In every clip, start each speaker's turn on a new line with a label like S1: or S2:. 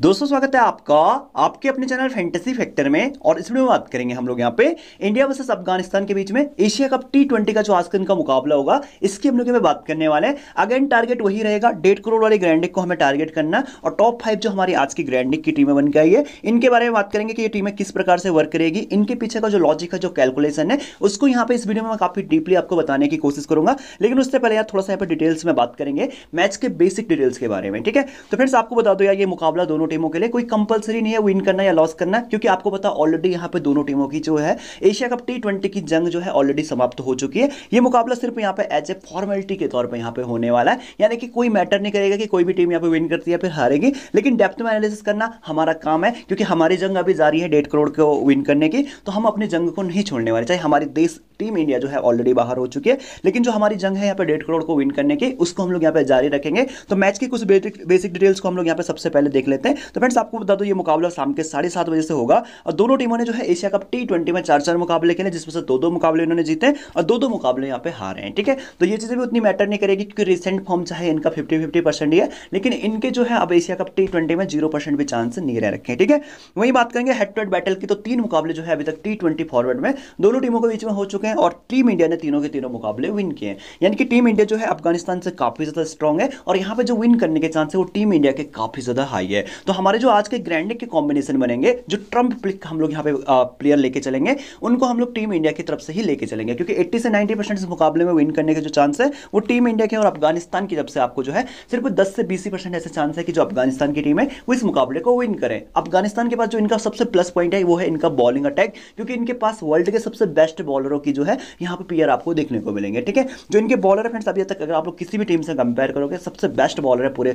S1: दोस्तों स्वागत है आपका आपके अपने चैनल फैंटेसी फैक्टर में और इसमें बात करेंगे हम लोग यहाँ पे इंडिया वर्सेस अफगानिस्तान के बीच में एशिया कप टी ट्वेंटी का जो आज का मुकाबला होगा इसकी हम लोग यहाँ पे बात करने वाले हैं अगेन टारगेट वही रहेगा डेढ़ करोड़ वाली ग्रैंडिक को हमें टारगेट करना और टॉप फाइव जो हमारी आज की ग्रैंडिक की टीमें बन गई है इनके बारे में बात करेंगे कि ये टीमें किस प्रकार से वर्क करेगी इनके पीछे का जो लॉजिक है जो कैलकुलेशन है उसको यहाँ पे इस वीडियो में काफी डीपली आपको बताने की कोशिश करूंगा लेकिन उससे पहले यार थोड़ा सा यहाँ पर डिटेल्स में बात करेंगे मैच के बेसिक डिटेल्स के बारे में ठीक है तो फ्रेंड्स आपको बता दो यार ये मुकाबला दोनों दोनों टीमों के लिए कोई कंपलसरी नहीं है विन करना या लॉस करना क्योंकि आपको पता ऑलरेडी यहाँ पे दोनों टीमों की जो है एशिया कप टी ट्वेंटी की जंग जो है ऑलरेडी समाप्त हो चुकी है ये मुकाबला सिर्फ यहाँ पे एज ए फॉर्मेलिटी के तौर पर यहाँ पे होने वाला है यानी कि कोई मैटर नहीं करेगा कि कोई भी टीम यहाँ पे विन करती है फिर हारेगी लेकिन डेप्थ में एनालिसिस करना हमारा काम है क्योंकि हमारी जंग अभी जारी है डेढ़ करोड़ को विन करने की तो हम अपनी जंग को नहीं छोड़ने वाले चाहे हमारे देश टीम इंडिया जो है ऑलरेडी बाहर हो चुकी है लेकिन जो हमारी जंग है यहाँ पे डेढ़ करोड़ को विन करने की उसको हम लोग यहाँ पे जारी रखेंगे तो मैच की कुछ बेसिक डिटेल्स को हम लोग यहाँ पे सबसे पहले देख लेते हैं तो फ्रेंड्स आपको बता दो ये मुकाबला शाम के साढ़े सात बजे से होगा और दोनों टीमों ने जो है एशिया कप टी ट्वेंटी में चार चार मुकाबले खेले जिसमें से दो दो मुकाबले इन्होंने जीते और दो दो मुकाबले यहाँ पे हारे हैं ठीक है तो ये चीज़ें भी उतनी मैटर नहीं करेगी क्योंकि रिसेंट फॉर्म चाहे इनका फिफ्टी फिफ्टी परसेंट ही है लेकिन इनके जो है अब एशिया कप टी ट्वेंटी में जीरो परसेंट भी चांस नहीं रह रखे ठीक है वही बात करेंगे हेड टू हेड बैटल की तो तीन मुकाबले जो है अभी तक टी ट्वेंटी फॉरवर्ड में दोनों टीमों के बीच में हो चुके चुके हैं और टीम इंडिया ने तीनों के तीनों मुकाबले विन किए हैं यानी कि टीम इंडिया जो है अफगानिस्तान से काफ़ी ज़्यादा स्ट्रॉग है और यहाँ पर जो विन करने के चांस है वो टीम इंडिया के काफ़ी ज़्यादा हाई है तो हमारे जो आज के ग्रैंड के कॉम्बिनेशन बनेंगे जो ट्रंप पिक हम लोग यहाँ पे प्लेयर लेके चलेंगे उनको हम लोग टीम इंडिया की तरफ से ही लेके चलेंगे क्योंकि एट्टी से 90 परसेंट मुकाबले में विन करने के जो चांस है वो टीम इंडिया के और अफगानिस्तान की तरफ से आपको जो है सिर्फ दस से बीस परसेंट ऐसे चांस है कि जो अफगानिस्तान की टीम है वो इस मुकाबले को विन करें अफगानिस्तान के पास जो इनका सबसे प्लस पॉइंट है वो है इनका बॉलिंग अटैक क्योंकि इनके पास वर्ल्ड के सबसे बेस्ट बॉलरों की जो है यहाँ पर प्लेयर आपको देखने को मिलेंगे ठीक है जो इनके बॉलर है फ्रेंड्स अभी तक अगर आप लोग किसी भी टीम से कंपेयर करोगे सबसे बेस्ट बॉलर है पूरे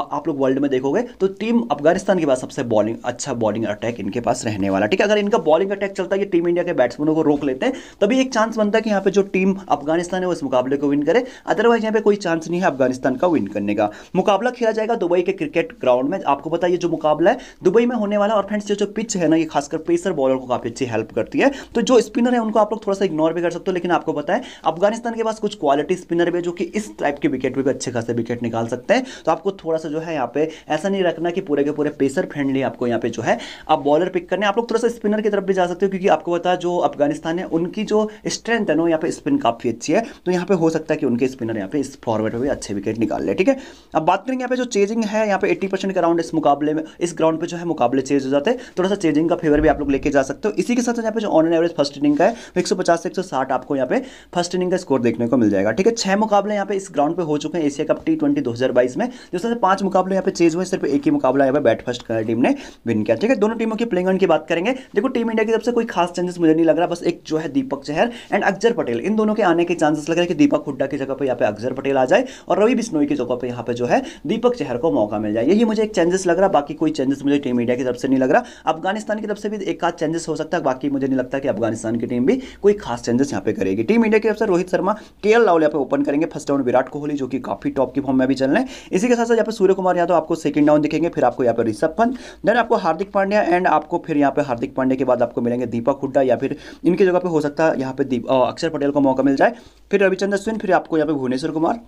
S1: आप लोग वर्ल्ड में देखोगे तो टीम अफगानिस्तान के पास सबसे बॉलिंग अच्छा बॉलिंग अटैक इनके पास रहने वाला ठीक है अगर इनका बॉलिंग अटैक चलता है ये टीम इंडिया के बैट्समैनों को रोक लेते हैं तभी एक चांस बनता है कि यहाँ पे जो टीम अफगानिस्तान है वो इस मुकाबले को विन करे अदरवाइज यहाँ पे कोई चांस नहीं है अफगानिस्तान का विन करने का मुकाबला खेला जाएगा दुबई के क्रिकेट ग्राउंड में आपको बताइए जो मुकाबला है दुबई में होने वाला और फ्रेंड्स जो पिच है ना ये खासकर पेसर बॉलर को काफी अच्छी हेल्प करती है तो जो स्पिनर है उनको आप लोग थोड़ा सा इग्नोर भी कर सकते हो लेकिन आपको पता है अफगानिस्तान के पास कुछ क्वालिटी स्पिनर भी है जो कि इस टाइप के विकेट पर भी अच्छे खासे विकेट निकाल सकते हैं तो आपको थोड़ा सा जो है यहाँ पे ऐसा नहीं रखना कि पूरे के पूरे पेसर फ्रेंडली आपको यहाँ पे जो है आप बॉलर पिक करने आप लोग थोड़ा सा स्पिनर की तरफ भी जा सकते हो क्योंकि आपको पता है जो अफगानिस्तान है उनकी जो स्ट्रेंथ है ना यहाँ पे स्पिन काफ़ी अच्छी है तो यहाँ पे हो सकता है कि उनके स्पिनर यहाँ पे इस फॉर्मेट में भी अच्छे विकेट निकाल ले ठीक है अब बात करेंगे यहाँ पे जो चेजिंग है यहाँ पे एट्टी परसेंट का राउंड इस मुकाबले में इस ग्राउंड पे जो है मुकाबले चेज हो जाते हैं थोड़ा सा चेजिंग का फेवर भी आप लोग लेके जा सकते हो इसी के साथ यहाँ पे जो ऑन एवरेज फर्स्ट इनिंग का है एक पचास पचास एक आपको यहाँ पे फर्स्ट इनिंग का स्कोर देखने को मिल जाएगा ठीक है छह मुकाबले यहाँ पे इस ग्राउंड पे हो चुके हैं एशिया कप टी ट्वेंटी में जिसमें से पांच मुकाबले यहाँ पे चेज हुए सिर्फ एक ही मुकाबला यहाँ पे बैट फर्स्ट टीम ने विन किया ठीक है दोनों टीमों की प्लेइंग ऑन की बात करेंगे देखो टीम इंडिया की तरफ से कोई खास चांसेस मुझे नहीं लग रहा बस एक जो है दीपक चहर एंड अक्जर पटेल इन दोनों के आने के चांसेस लग रहे हैं कि दीपक हुड्डा की जगह पर यहाँ पे अक्जर पटेल आ जाए और रवि बिश्नोई की जगह पर यहाँ पे जो है दीपक चहर को मौका मिल जाए यही मुझे एक चांसेस लग रहा बाकी कोई चांसेस मुझे टीम इंडिया की तरफ से नहीं लग रहा अफगानिस्तान की तरफ से भी एक आध चांसेस हो सकता है बाकी मुझे नहीं लगता कि अफगानिस्तान की टीम भी कोई खास चेंजेस यहाँ पे करेगी टीम इंडिया के अफसर रोहित शर्मा के एल राहुल यहाँ पे ओपन करेंगे फर्स्ट डाउन विराट कोहली जो कि काफी टॉप की फॉर्म में भी चल रहे हैं इसी के साथ साथ यहाँ पे सूर्य कुमार यादव आपको सेकंड डाउन दिखेंगे फिर आपको यहाँ पे ऋषभ पंत देन आपको हार्दिक पांड्या एंड आपको फिर यहाँ पे हार्दिक पांड्या के बाद आपको मिलेंगे दीपक हुड्डा या फिर इनकी जगह पर हो सकता है यहाँ पे अक्षर पटेल को मौका मिल जाए फिर रविचंद्र सिंह फिर आपको यहाँ पे भुवनेश्वर कुमार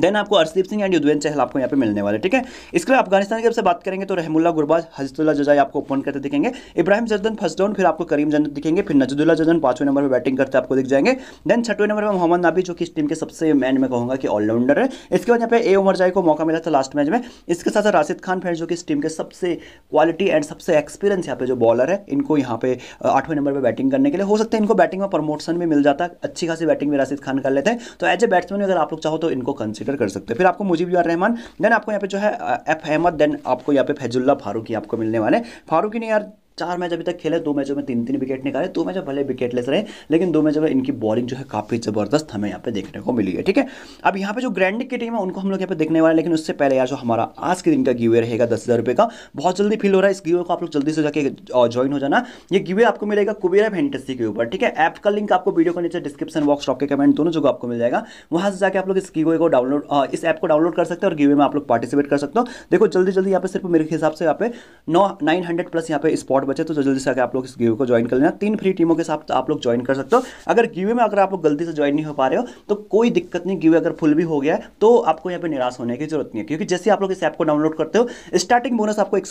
S1: देन आपको अर्शदीप सिंह एंड युद्धवेंद्र चहल आपको यहाँ पे मिलने वाले ठीक है इसके लिए अफगानिस्तान की से बात करेंगे तो रहमुल्ला गुरबाज हजतुल्ला जजा आपको ओपन करते दिखेंगे इब्राहिम जजदन फर्स्ट डाउन फिर आपको करीम जन्नत दिखेंगे फिर नजदुल्ला जजन पांचवें नंबर पर बैटिंग करते आपको दिख जाएंगे देन छठवें नंबर पर मोहम्मद नाबी जो कि इस टीम के सबसे मैन मैं कहूँगा कि ऑलराउंडर है इसके बाद यहाँ पे ए उमर जाई को मौका मिला था लास्ट मैच में इसके साथ साथ राशिद खान फिर जो कि इस टीम के सबसे क्वालिटी एंड सबसे एक्सपीरियंस यहाँ पे जो बॉलर है इनको यहाँ पे आठवें नंबर पर बैटिंग करने के लिए हो सकता है इनको बैटिंग में प्रमोशन भी मिल जाता अच्छी खासी बैटिंग भी राशिद खान कर लेते हैं तो एज ए बैट्समैन अगर आप लोग चाहो तो इनको कंसिडर कंसिडर कर सकते हैं फिर आपको मुजीब आर रहमान देन आपको यहाँ पे जो है एफ अहमद देन आपको यहाँ पे फैजुल्ला फारूकी आपको मिलने वाले फारूकी ने यार चार मैच अभी तक खेले दो मैचों में तीन तीन विकेट निकाले दो मैच भले विकेटलेस रहे लेकिन दो मैचों में इनकी बॉलिंग जो है काफ़ी ज़बरदस्त हमें यहाँ पे देखने को मिली है ठीक है अब यहाँ पे जो ग्रैंड की टीम है उनको हम लोग यहाँ पे देखने वाले लेकिन उससे पहले यार जो हमारा आज के दिन का गिवे रहेगा दस हज़ार का बहुत जल्दी फील हो रहा है इस गिवे को आप लोग जल्दी से जाके ज्वाइन हो जाना ये गिवे आपको मिलेगा कुबेरा फेंटेसी के ऊपर ठीक है ऐप का लिंक आपको वीडियो को नीचे डिस्क्रिप्शन बॉक्स टॉप के कमेंट दोनों जगह आपको मिल जाएगा वहाँ से जाकर आप लोग इस गिवे को डाउनलोड इस ऐप को डाउनलोड कर सकते हैं और गिवे में आप लोग पार्टिसिपेट कर सकते हो देखो जल्दी जल्दी यहाँ पे सिर्फ मेरे हिसाब से यहाँ पे नौ नाइन हंड्रेड प्लस यहाँ पे स्पॉट स्पॉट बचे तो जल्दी से आगे आप लोग इस गिवे को ज्वाइन कर लेना तीन फ्री टीमों के साथ आप लोग ज्वाइन कर सकते हो अगर गिवे में अगर आप लोग गलती से ज्वाइन नहीं हो पा रहे हो तो कोई दिक्कत नहीं गिवे अगर फुल भी हो गया तो आपको यहाँ पे निराश होने की जरूरत नहीं है क्योंकि जैसे आप लोग इस ऐप को डाउनलोड करते हो स्टार्टिंग बोनस आपको एक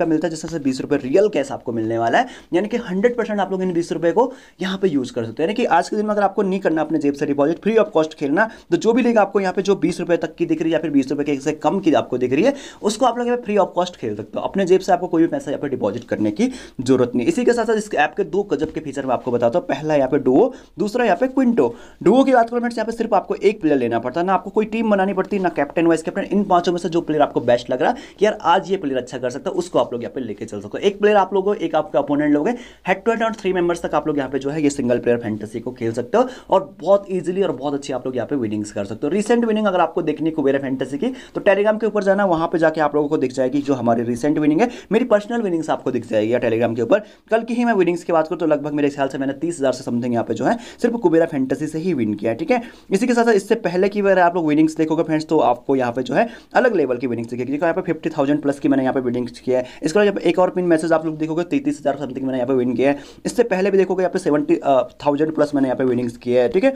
S1: का मिलता है जिससे बीस रुपये रियल कैश आपको मिलने वाला है यानी कि हंड्रेड आप लोग इन बीस को यहाँ पर यूज कर सकते हो यानी कि आज के दिन में अगर आपको नहीं करना अपने जेब से डिपॉजिट फ्री ऑफ कॉस्ट खेलना तो जो भी लेगा आपको यहाँ पे जो बीस तक की दिख रही है या फिर बीस के से कम की आपको दिख रही है उसको आप लोग फ्री ऑफ कॉस्ट खेल सकते हो अपने जेब से आपको कोई भी पैसा यहाँ पर डिपॉजिट करने की जरूरत नहीं इसी के साथ साथ इस ऐप के दो गजब के फीचर मैं आपको बताता हूँ पहला यहाँ पे डुओ दूसरा यहाँ पे क्विंटो डुओ की बात करो फ्रेंड्स यहाँ पे सिर्फ आपको एक प्लेयर लेना पड़ता है ना आपको कोई टीम बनानी पड़ती ना कैप्टन वाइस कैप्टन इन पांचों में से जो प्लेयर आपको बेस्ट लग रहा है यार आज ये प्लेयर अच्छा कर सकता है उसको आप लोग यहाँ पे लेके चल सकते हो एक प्लेयर आप लोग एक आपका अपोनेंट लोग हेड टू हेड और थ्री मेंबर्स तक आप लोग यहाँ पे जो है ये सिंगल प्लेयर फैंटेसी को खेल सकते हो और बहुत ईजिली और बहुत अच्छी आप लोग यहाँ पे विनिंग्स कर सकते हो रिसेंट विनिंग अगर आपको देखने को मेरे फैंटेसी की तो टेलीग्राम के ऊपर जाना वहाँ पे जाके आप लोगों को दिख जाएगी जो हमारी रिसेंट विनिंग है मेरी पर्सनल विनिंग्स आपको दिख जाएगी टेलीग्राम के ऊपर कल की ही मैं विनिंग्स की बात करूँ तो लगभग मेरे ख्याल से मैंने तीस से समथिंग यहाँ पे जो है सिर्फ कुबेरा फैंटेसी से ही विन किया ठीक है इसी के साथ इससे पहले की अगर आप लोग विनिंग्स देखोगे फ्रेंड्स तो आपको यहाँ पे जो है अलग लेवल की विनिंग्स दिखेगी यहाँ पर फिफ्टी प्लस की मैंने यहाँ पर विनिंग्स किया है इसके अलावा एक और पिन मैसेज आप लोग देखोगे तीस समथिंग मैंने यहाँ पर विन किया है इससे पहले भी देखोगे यहाँ पे सेवेंटी थाउजेंड प्लस मैंने यहाँ पे विनिंग्स किया है ठीक है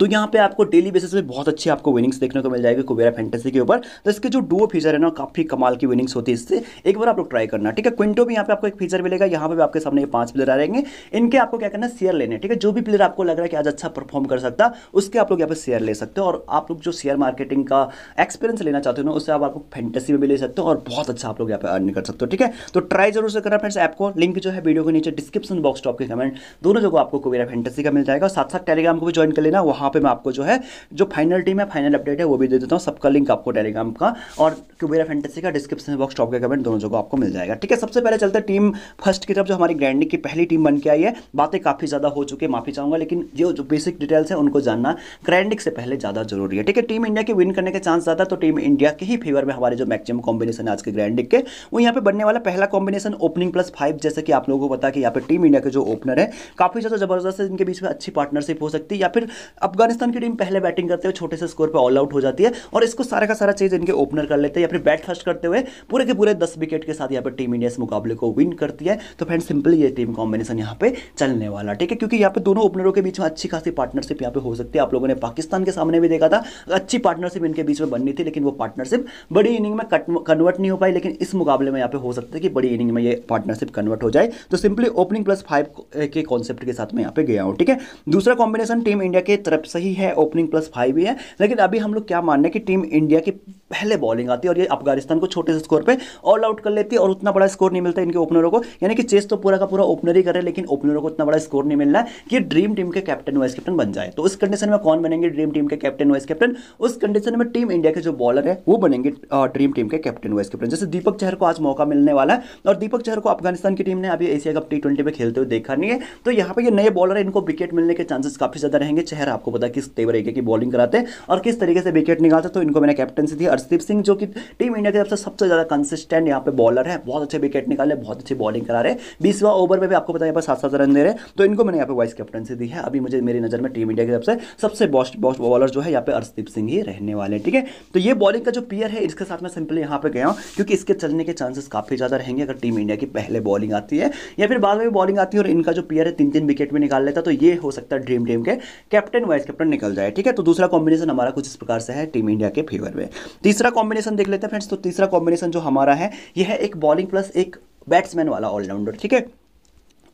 S1: तो यहाँ पे आपको डेली बेसिस पे बहुत अच्छी आपको विनिंग्स देखने को मिल जाएगी कुबेरा फैंटेसी के ऊपर तो इसके जो डुओ फीचर है ना काफी कमाल की विनिंग्स होती है इससे एक बार आप लोग ट्राई करना ठीक है क्विंटो भी यहाँ पे आपको एक फीचर मिलेगा यहाँ पे भी आपके सामने पांच प्लेयर आ रहेंगे इनके आपको क्या करना शेयर लेने ठीक है जो भी प्लेयर आपको लग रहा है कि आज अच्छा परफॉर्म कर सकता उसके आप लोग यहाँ पे शेयर ले सकते हो और आप लोग जो शेयर मार्केटिंग का एक्सपीरियंस लेना चाहते हो ना उससे आपको फैंटेसी में भी ले सकते हो और बहुत अच्छा आप लोग यहाँ पे अर्न कर सकते हो ठीक है तो ट्राई जरूर से करना फ्रेंड्स ऐप को लिंक जो है वीडियो के नीचे डिस्क्रिप्शन बॉक्स टॉप के कमेंट दोनों जगह आपको कुबेरा फैंटेसी का मिल जाएगा साथ साथ टेलीग्राम को भी ज्वाइन कर लेना वहाँ वहाँ पे मैं आपको जो है जो फाइनल टीम है फाइनल अपडेट है वो भी दे देता हूँ सबका लिंक आपको टेलीग्राम का और क्यूबेरा फेंटेसी का डिस्क्रिप्शन बॉक्स टॉप के कमेंट दोनों जगह आपको मिल जाएगा ठीक है सबसे पहले चलते टीम फर्स्ट की तरफ जो हमारी ग्रैंडिक की पहली टीम बन के आई है बातें काफ़ी ज़्यादा हो चुकी है माफी चाहूँगा लेकिन जो जो बेसिक डिटेल्स हैं उनको जानना ग्रैंडिक से पहले ज़्यादा जरूरी है ठीक है टीम इंडिया के विन करने के चांस ज़्यादा तो टीम इंडिया के ही फेवर में हमारे जो मैक्सिमम कॉम्बिनेशन है आज के ग्रैंडिक के वो यहाँ पे बनने वाला पहला कॉम्बिनेशन ओपनिंग प्लस फाइव जैसे कि आप लोगों को पता कि यहाँ पर टीम इंडिया के जो ओपनर है काफ़ी ज़्यादा जबरदस्त है इनके बीच में अच्छी पार्टनरशिप हो सकती है या फिर अफगानिस्तान की टीम पहले बैटिंग करते हुए छोटे से स्कोर पर ऑल आउट हो जाती है और इसको सारा का सारा चीज इनके ओपनर कर लेते हैं या फिर बैट फर्स्ट करते हुए पूरे के पूरे दस विकेट के साथ यहाँ पर टीम इंडिया इस मुकाबले को विन करती है तो फ्रेंड सिंपल ये टीम कॉम्बिनेशन यहाँ पे चलने वाला ठीक है क्योंकि यहाँ पे दोनों ओपनरों के बीच में अच्छी खासी पार्टनरशिप यहाँ पे हो सकती है आप लोगों ने पाकिस्तान के सामने भी देखा था अच्छी पार्टनरशिप इनके बीच में बननी थी लेकिन वो पार्टनरशिप बड़ी इनिंग में कन्वर्ट नहीं हो पाई लेकिन इस मुकाबले में यहाँ पे हो सकता है कि बड़ी इनिंग में ये पार्टनरशिप कन्वर्ट हो जाए तो सिंपली ओपनिंग प्लस फाइव के कॉन्सेप्ट के साथ में यहाँ पे गया हूँ ठीक है दूसरा कॉम्बिनेशन टीम इंडिया के तरफ कंसेप्ट सही है ओपनिंग प्लस फाइव ही है लेकिन अभी हम लोग क्या मान रहे हैं कि टीम इंडिया की पहले बॉलिंग आती है और ये अफगानिस्तान को छोटे से स्कोर पे ऑल आउट कर लेती है और उतना बड़ा स्कोर नहीं मिलता इनके ओपनरों को यानी कि चेस तो पूरा का पूरा ओपनर ही कर रहे हैं लेकिन ओपनरों को उतना बड़ा स्कोर नहीं मिलना है कि ड्रीम टीम के कैप्टन वाइस कैप्टन बन जाए तो उस कंडीशन में कौन बनेंगे ड्रीम टीम के कैप्टन वाइस कैप्टन उस कंडीशन में टीम इंडिया के जो बॉलर है वो बनेंगे ड्रीम टीम के कैप्टन वाइस कैप्टन जैसे दीपक चहर को आज मौका मिलने वाला है और दीपक चहर को अफगानिस्तान की टीम ने अभी एशिया कप टी ट्वेंटी में खेलते हुए देखा नहीं है तो यहाँ पर ये नए बॉलर है इनको विकेट मिलने के चांसेस काफी ज्यादा रहेंगे चेहरा आपको पता किस तरीके की बॉलिंग कराते और किस तरीके से विकेट निकालते तो इनको मैंने कैप्टनसी दी हरदीप सिंह जो कि टीम इंडिया की तरफ से सबसे ज़्यादा कंसिस्टेंट यहाँ पे बॉलर है बहुत अच्छे विकेट निकाले बहुत अच्छी बॉलिंग करा रहे बीसवा ओवर में भी आपको पता है सात सात रन दे रहे तो इनको मैंने यहाँ पे वाइस कैप्टनसी दी है अभी मुझे मेरी नज़र में टीम इंडिया की तरफ से सबसे बॉस्ट बॉस्ट बॉलर जो है यहाँ पे हरदीप सिंह ही रहने वाले ठीक है तो ये बॉलिंग का जो प्लेयर है इसके साथ में सिंपली यहाँ पे गया हूँ क्योंकि इसके चलने के चांसेस काफ़ी ज़्यादा रहेंगे अगर टीम इंडिया की पहले बॉलिंग आती है या फिर बाद में बॉलिंग आती है और इनका जो प्लेयर है तीन तीन विकेट में निकाल लेता तो ये हो सकता है ड्रीम टीम के कैप्टन वाइस कैप्टन निकल जाए ठीक है तो दूसरा कॉम्बिनेशन हमारा कुछ इस प्रकार से है टीम इंडिया के फेवर में तीसरा कॉम्बिनेशन देख लेते हैं फ्रेंड्स तो तीसरा कॉम्बिनेशन जो हमारा है यह है एक बॉलिंग प्लस एक बैट्समैन वाला ऑलराउंडर ठीक है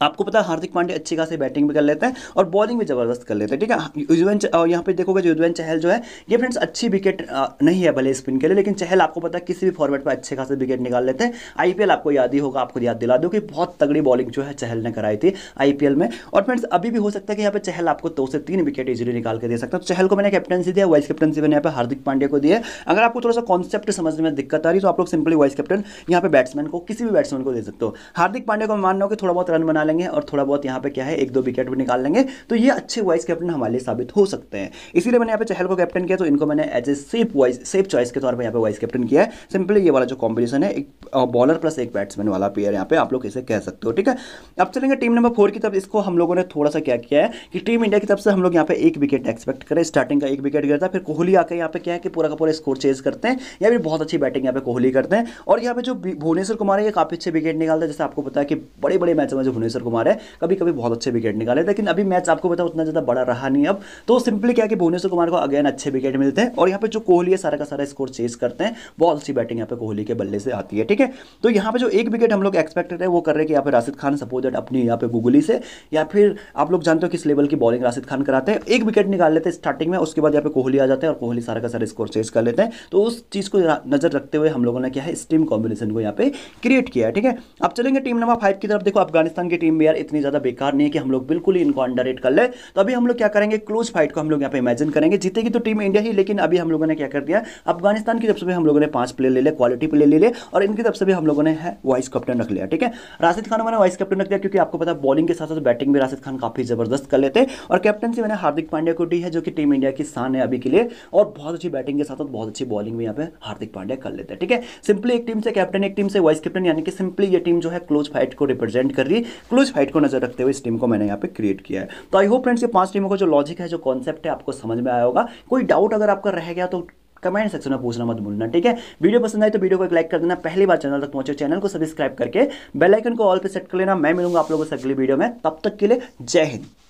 S1: आपको पता है हार्दिक पांडे अच्छी खासी बैटिंग भी कर लेते हैं और बॉलिंग भी जबरदस्त कर लेते हैं ठीक है युजवेन यहाँ पे देखोगे जो युजवेन चहल जो है ये फ्रेंड्स अच्छी विकेट नहीं है भले स्पिन के लिए लेकिन चहल आपको पता है किसी भी फॉर्मेट पर अच्छे खासे विकेट निकाल लेते हैं आईपीएल आपको याद ही होगा आपको याद दिला दो कि बहुत तगड़ी बॉलिंग जो है चहल ने कराई थी आईपीएल में और फ्रेंड्स अभी भी हो सकता है कि यहाँ पर चहल आपको दो से तीन विकेट इजीली निकाल के दे सकता है तो चहल को मैंने कैप्टनसी दिया वाइस कैप्टनसी मैंने यहाँ पर हार्दिक पांडे को दिया अगर आपको थोड़ा सा कॉन्सेप्ट समझने में दिक्कत आ रही तो आप लोग सिंपली वाइस कैप्टन यहाँ पे बैट्समैन को किसी भी बैट्समैन को दे सकते हो हार्दिक पांडे को मानना हो कि थोड़ा बहुत रन बना लेंगे लेंगे और थोड़ा बहुत यहाँ पे क्या है एक दो विकेट भी निकाल लेंगे तो ये अच्छे वाइस कैप्टन हमारे साबित हो सकते हैं इसीलिए मैंने यहाँ पे चहल को कैप्टन किया तो इनको मैंने as a safe vice safe choice के तौर पर यहाँ पे वाइस कैप्टन किया है सिंपली ये वाला जो कॉम्बिनेशन है एक बॉलर प्लस एक बैट्समैन वाला प्लेयर यहाँ पे आप लोग इसे कह सकते हो ठीक है अब चलेंगे टीम नंबर फोर की तरफ इसको हम लोगों ने थोड़ा सा क्या किया है कि टीम इंडिया की तरफ से हम लोग यहाँ पे एक विकेट एक्सपेक्ट करें स्टार्टिंग का एक विकेट गिरता फिर कोहली आकर यहाँ पे क्या है कि पूरा का पूरा स्कोर चेज करते हैं या फिर बहुत अच्छी बैटिंग यहाँ पे कोहली करते हैं और यहाँ पे जो भुवनेश्वर कुमार है ये काफी अच्छे विकेट निकालते हैं जैसे आपको पता है कि बड़े बड़े मैचों में जो भुवनेश्वर कुमार है कभी कभी बहुत अच्छे विकेट निकाले लेकिन अभी मैच आपको बताऊँ उतना ज़्यादा बड़ा रहा नहीं अब तो सिंपली क्या कि भुवनेश्वर कुमार को अगेन अच्छे विकेट मिलते हैं और यहाँ पर जो कोहली है सारा का सारा स्कोर चेस करते हैं बहुत अच्छी बैटिंग यहाँ पर कोहली के बल्ले से आती है ठीक है तो यहाँ पर जो एक विकेट हम लोग एक्सपेक्टेड है वो कर रहे कि यहाँ पर राशिद खान सपोज अपनी यहाँ पे गूगली से या फिर आप लोग जानते हो किस लेवल की बॉलिंग राशिद खान कराते हैं एक विकेट निकाल लेते हैं स्टार्टिंग में उसके बाद यहाँ पे कोहली आ जाते हैं और कोहली सारा का सारा स्कोर चेस कर लेते हैं तो उस चीज़ को नज़र रखते हुए हम लोगों ने क्या है स्टीम कॉम्बिनेशन को यहाँ पे क्रिएट किया है ठीक है अब चलेंगे टीम नंबर फाइव की तरफ देखो अफगानिस्तान की टीम भी यार इतनी ज़्यादा बेकार नहीं है कि हम लोग बिल्कुल ही इनको अंडर कर ले तो अभी हम लोग क्या करेंगे क्लोज फाइट को हम लोग यहाँ पे इमेजिन करेंगे जीतेगी तो टीम इंडिया ही लेकिन अभी हम लोगों ने क्या कर दिया अफगानिस्तान की तरफ से भी हम लोगों ने पांच प्लेयर ले लिया क्वालिटी प्लेयर ले लिया और इनकी तरफ से भी हम लोगों ने वाइस कैप्टन रख लिया ठीक है राशिद खान मैंने वाइस कैप्टन रख दिया क्योंकि आपको पता बॉलिंग के साथ साथ बैटिंग भी राशिद खान काफी जबरदस्त कर लेते और कैप्टनसी मैंने हार्दिक पांड्या को दी है जो कि टीम इंडिया की शान है अभी के लिए और बहुत अच्छी बैटिंग के साथ साथ बहुत अच्छी बॉलिंग भी यहाँ पे हार्दिक पांड्या कर लेते हैं ठीक है सिंपली एक टीम से कैप्टन एक टीम से वाइस कैप्टन यानी कि सिंपली ये टीम जो है क्लोज फाइट को रिप्रेजेंट कर रही है क्लोज फाइट को नजर रखते हुए इस टीम को मैंने यहाँ पे क्रिएट किया है तो आई होप फ्रेंड्स ये पांच टीमों का जो लॉजिक है जो कॉन्सेप्ट है आपको समझ में आया होगा कोई डाउट अगर आपका रह गया तो कमेंट सेक्शन में पूछना मत भूलना ठीक है वीडियो पसंद आए तो वीडियो को एक लाइक कर देना पहली बार चैनल तक पहुंचे चैनल को सब्सक्राइब करके बेल आइकन को ऑल पे सेट कर लेना मैं मिलूंगा आप लोगों से अगली वीडियो में तब तक के लिए जय हिंद